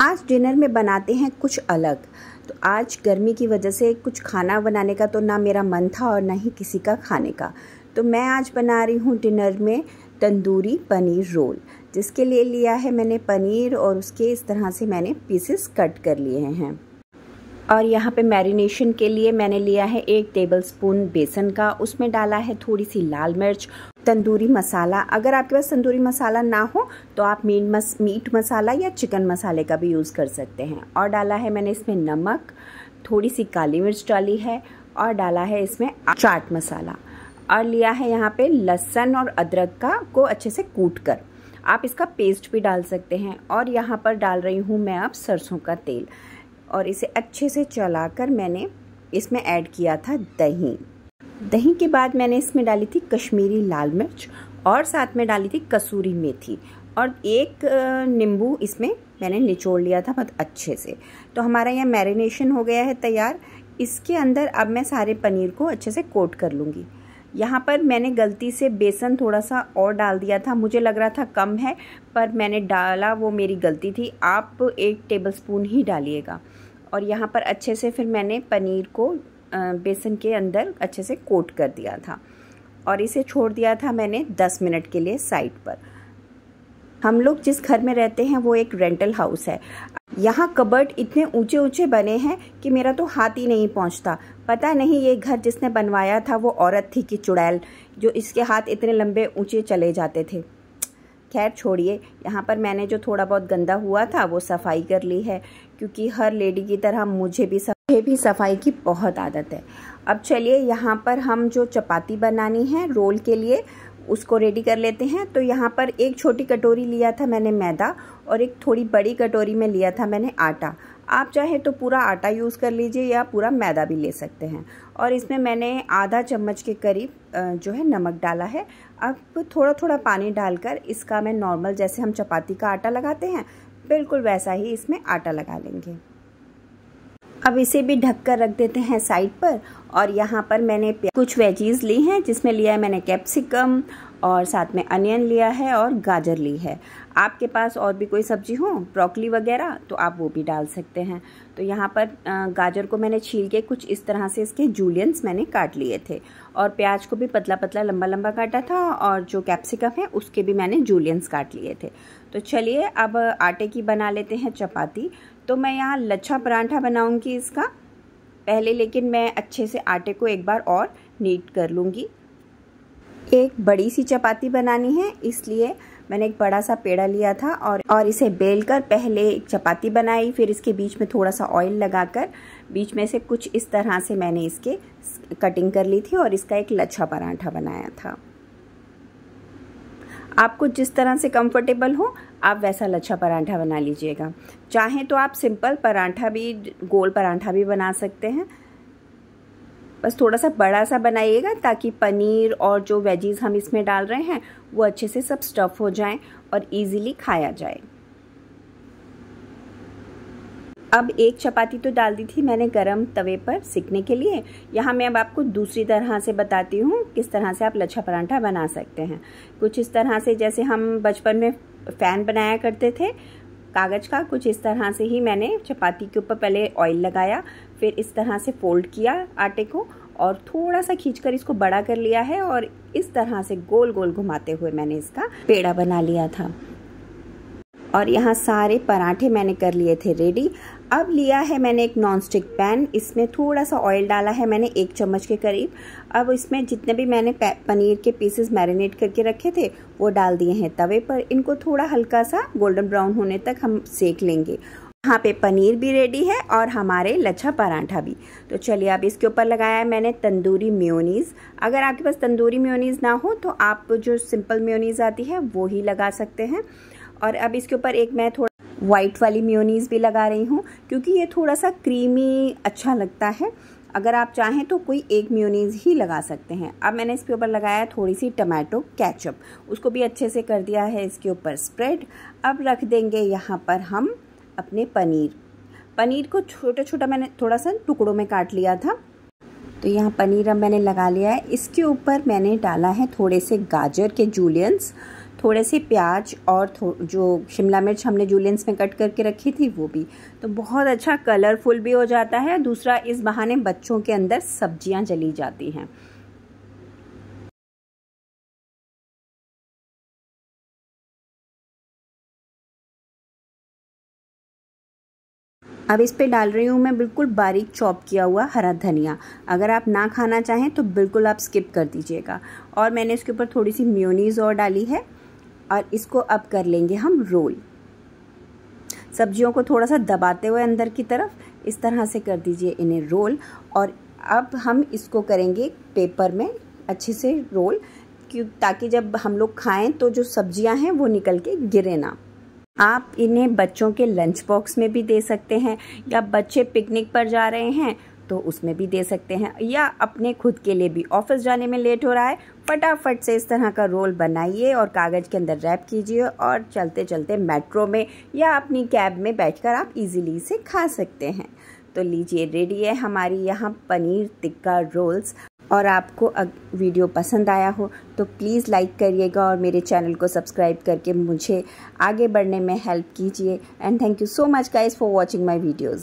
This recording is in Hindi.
आज डिनर में बनाते हैं कुछ अलग तो आज गर्मी की वजह से कुछ खाना बनाने का तो ना मेरा मन था और ना ही किसी का खाने का तो मैं आज बना रही हूँ डिनर में तंदूरी पनीर रोल जिसके लिए लिया है मैंने पनीर और उसके इस तरह से मैंने पीसेस कट कर लिए हैं और यहाँ पे मैरिनेशन के लिए मैंने लिया है एक टेबलस्पून बेसन का उसमें डाला है थोड़ी सी लाल मिर्च तंदूरी मसाला अगर आपके पास तंदूरी मसाला ना हो तो आप मीट मस मीट मसाला या चिकन मसाले का भी यूज़ कर सकते हैं और डाला है मैंने इसमें नमक थोड़ी सी काली मिर्च डाली है और डाला है इसमें चाट मसाला और लिया है यहाँ पर लहसन और अदरक का को अच्छे से कूट कर आप इसका पेस्ट भी डाल सकते हैं और यहाँ पर डाल रही हूँ मैं अब सरसों का तेल और इसे अच्छे से चलाकर मैंने इसमें ऐड किया था दही दही के बाद मैंने इसमें डाली थी कश्मीरी लाल मिर्च और साथ में डाली थी कसूरी मेथी और एक नींबू इसमें मैंने निचोड़ लिया था बहुत अच्छे से तो हमारा यह मैरिनेशन हो गया है तैयार इसके अंदर अब मैं सारे पनीर को अच्छे से कोट कर लूँगी यहाँ पर मैंने गलती से बेसन थोड़ा सा और डाल दिया था मुझे लग रहा था कम है पर मैंने डाला वो मेरी गलती थी आप एक टेबलस्पून ही डालिएगा और यहाँ पर अच्छे से फिर मैंने पनीर को बेसन के अंदर अच्छे से कोट कर दिया था और इसे छोड़ दिया था मैंने 10 मिनट के लिए साइड पर हम लोग जिस घर में रहते हैं वो एक रेंटल हाउस है यहाँ कबर्ड इतने ऊंचे ऊंचे बने हैं कि मेरा तो हाथ ही नहीं पहुँचता पता नहीं ये घर जिसने बनवाया था वो औरत थी कि चुड़ैल जो इसके हाथ इतने लंबे ऊंचे चले जाते थे खैर छोड़िए यहाँ पर मैंने जो थोड़ा बहुत गंदा हुआ था वो सफाई कर ली है क्योंकि हर लेडी की तरह मुझे भी मुझे भी सफाई की बहुत आदत है अब चलिए यहाँ पर हम जो चपाती बनानी है रोल के लिए उसको रेडी कर लेते हैं तो यहाँ पर एक छोटी कटोरी लिया था मैंने मैदा और एक थोड़ी बड़ी कटोरी में लिया था मैंने आटा आप चाहे तो पूरा आटा यूज़ कर लीजिए या पूरा मैदा भी ले सकते हैं और इसमें मैंने आधा चम्मच के करीब जो है नमक डाला है अब थोड़ा थोड़ा पानी डालकर इसका मैं नॉर्मल जैसे हम चपाती का आटा लगाते हैं बिल्कुल वैसा ही इसमें आटा लगा लेंगे अब इसे भी ढक कर रख देते हैं साइड पर और यहाँ पर मैंने कुछ वेजीज ली हैं जिसमें लिया है मैंने कैप्सिकम और साथ में अनियन लिया है और गाजर ली है आपके पास और भी कोई सब्जी हो ब्रोकली वगैरह तो आप वो भी डाल सकते हैं तो यहाँ पर गाजर को मैंने छील के कुछ इस तरह से इसके जूलियंस मैंने काट लिए थे और प्याज को भी पतला पतला लंबा लंबा काटा था और जो कैप्सिकम है उसके भी मैंने जूलियंस काट लिए थे तो चलिए अब आटे की बना लेते हैं चपाती तो मैं यहाँ लच्छा पराठा बनाऊँगी इसका पहले लेकिन मैं अच्छे से आटे को एक बार और नीट कर लूँगी एक बड़ी सी चपाती बनानी है इसलिए मैंने एक बड़ा सा पेड़ा लिया था और और इसे बेल कर पहले एक चपाती बनाई फिर इसके बीच में थोड़ा सा ऑयल लगाकर बीच में से कुछ इस तरह से मैंने इसके कटिंग कर ली थी और इसका एक लच्छा पराठा बनाया था आपको जिस तरह से कंफर्टेबल हो आप वैसा लच्छा पराठा बना लीजिएगा चाहें तो आप सिंपल पराठा भी गोल पराठा भी बना सकते हैं बस थोड़ा सा बड़ा सा बनाइएगा ताकि पनीर और जो वेजीज हम इसमें डाल रहे हैं वो अच्छे से सब स्टफ़ हो जाएं और इजीली खाया जाए अब एक चपाती तो डाल दी थी मैंने गरम तवे पर सिकने के लिए यहाँ मैं अब आपको दूसरी तरह से बताती हूँ किस तरह से आप लच्छा परांठा बना सकते हैं कुछ इस तरह से जैसे हम बचपन में फ़ैन बनाया करते थे कागज़ का कुछ इस तरह से ही मैंने चपाती के ऊपर पहले ऑयल लगाया फिर इस तरह से फोल्ड किया आटे को और थोड़ा सा खींचकर इसको बड़ा कर लिया है और इस तरह से गोल गोल घुमाते हुए मैंने इसका पेड़ा बना लिया था और यहाँ सारे पराठे मैंने कर लिए थे रेडी अब लिया है मैंने एक नॉन स्टिक पैन इसमें थोड़ा सा ऑयल डाला है मैंने एक चम्मच के करीब अब इसमें जितने भी मैंने पनीर के पीसेस मैरिनेट करके रखे थे वो डाल दिए हैं तवे पर इनको थोड़ा हल्का सा गोल्डन ब्राउन होने तक हम सेक लेंगे यहाँ पे पनीर भी रेडी है और हमारे लच्छा पराठा भी तो चलिए अब इसके ऊपर लगाया है मैंने तंदूरी म्योनीज़ अगर आपके पास तंदूरी म्योनीज़ ना हो तो आप जो सिंपल म्योनीज़ आती है वो ही लगा सकते हैं और अब इसके ऊपर एक मैं थोड़ा वाइट वाली म्योनीज़ भी लगा रही हूँ क्योंकि ये थोड़ा सा क्रीमी अच्छा लगता है अगर आप चाहें तो कोई एक म्योनीज़ ही लगा सकते हैं अब मैंने इसके ऊपर लगाया थोड़ी सी टमाटो कैचअप उसको भी अच्छे से कर दिया है इसके ऊपर स्प्रेड अब रख देंगे यहाँ पर हम अपने पनीर पनीर को छोटा छोटा मैंने थोड़ा सा टुकड़ों में काट लिया था तो यहाँ पनीर अब मैंने लगा लिया है इसके ऊपर मैंने डाला है थोड़े से गाजर के जूलियंस थोड़े से प्याज और जो शिमला मिर्च हमने जूलियंस में कट करके रखी थी वो भी तो बहुत अच्छा कलरफुल भी हो जाता है दूसरा इस बहाने बच्चों के अंदर सब्जियां जली जाती हैं अब इस पे डाल रही हूँ मैं बिल्कुल बारीक चॉप किया हुआ हरा धनिया अगर आप ना खाना चाहें तो बिल्कुल आप स्किप कर दीजिएगा और मैंने इसके ऊपर थोड़ी सी म्योनीज और डाली है और इसको अब कर लेंगे हम रोल सब्जियों को थोड़ा सा दबाते हुए अंदर की तरफ इस तरह से कर दीजिए इन्हें रोल और अब हम इसको करेंगे पेपर में अच्छे से रोल क्यों ताकि जब हम लोग खाएं तो जो सब्जियां हैं वो निकल के गिरे ना आप इन्हें बच्चों के लंच बॉक्स में भी दे सकते हैं या बच्चे पिकनिक पर जा रहे हैं तो उसमें भी दे सकते हैं या अपने खुद के लिए भी ऑफिस जाने में लेट हो रहा है फटाफट से इस तरह का रोल बनाइए और कागज़ के अंदर रैप कीजिए और चलते चलते मेट्रो में या अपनी कैब में बैठकर आप इजीली इसे खा सकते हैं तो लीजिए रेडी है हमारी यहाँ पनीर टिक्का रोल्स और आपको वीडियो पसंद आया हो तो प्लीज़ लाइक करिएगा और मेरे चैनल को सब्सक्राइब करके मुझे आगे बढ़ने में हेल्प कीजिए and thank you so much guys for watching my videos